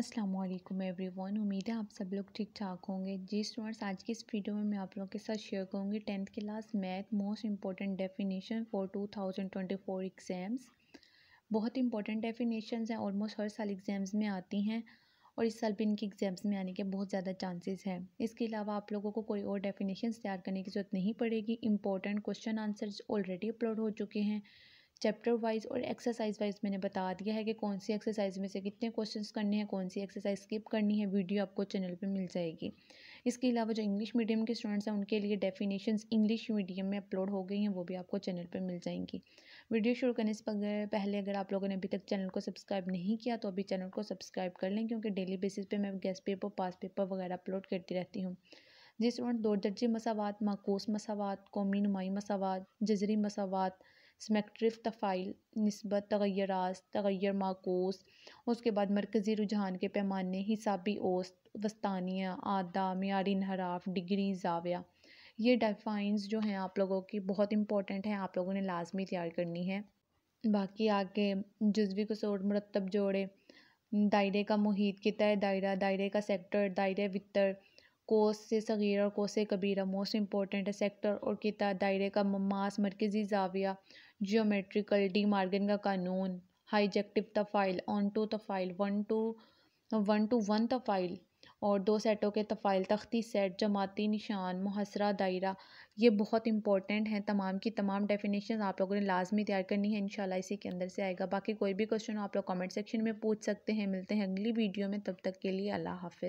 अस्सलाम वालेकुम वन उम्मीद है आप सब लोग ठीक ठाक होंगे जी स्टूडेंट्स आज की इस वीडियो में मैं आप लोगों के साथ शेयर करूंगी tenth class math most important definition for 2024 exams बहुत इंपॉर्टेंट डेफिनेशन हैं ऑलमोस्ट हर साल एग्ज़ाम्स में आती हैं और इस साल भी इनके एग्ज़ाम्स में आने के बहुत ज़्यादा चांसेस हैं इसके अलावा आप लोगों को कोई और डेफिनेशन तैयार करने की ज़रूरत नहीं पड़ेगी important question answers already upload हो चुके हैं चैप्टर वाइज और एक्सरसाइज वाइज मैंने बता दिया है कि कौन सी एक्सरसाइज में से कितने क्वेश्चन करने हैं कौन सी एक्सरसाइज स्किप करनी है वीडियो आपको चैनल पर मिल जाएगी इसके अलावा जो इंग्लिश मीडियम के स्टूडेंट्स हैं उनके लिए डेफिनेशन इंग्लिश मीडियम में अपलोड हो गई हैं वो भी आपको चैनल पर मिल जाएंगी वीडियो शुरू करने से पहले अगर आप लोगों ने अभी तक चैनल को सब्सक्राइब नहीं किया तो अभी चैनल को सब्सक्राइब कर लें क्योंकि डेली बेसिस पर मैं गेस्ट पेपर पास पेपर वगैरह अपलोड करती रहती हूँ जिस दो दर्जे मसावत माकूस मसावत कौमी नुमाई मसावत जजरी मसावत समैक्ट्रिफ तफ़ाइल नस्बत तगैरात तगैर माकूस उसके बाद मरकज़ी रुझान के पैमाने हिसाबी औस्त वस्तानिया आदा मीरी इनहराफ डिग्री जाविया ये डेफाइंस जो हैं आप लोगों की बहुत इंपॉर्टेंट हैं आप लोगों ने लाजमी तैयार करनी है बाकी आगे जज्वी कसूर मरतब जोड़े दायरे का मुहित कितना दायरा दायरे का सेक्टर दायरे वितर कोस से सगीरा और कोस कबीरा मोस्ट इंपॉर्टेंट है सेक्टर और किता दायरे का मास मरकज़ी जाविया जियोमेट्रिकल डी मार्गन का कानून हाईजेक्टिव तफ़ाइल ऑन टू तफ़ाइल one to one to one तफ़ाइल और दो सेटों के तफ़ाइल तख्ती सेट जमाती निशान मुहसरा दायरा ये बहुत इंपॉर्टेंट हैं तमाम की तमाम डेफिनेशन आप लोगों ने लाजमी तैयार करनी है इनशाला इसी के अंदर से आएगा बाकी कोई भी क्वेश्चन आप लोग कमेंट सेक्शन में पूछ सकते हैं मिलते हैं अगली वीडियो में तब तक के लिए अल्लाह हाफिज़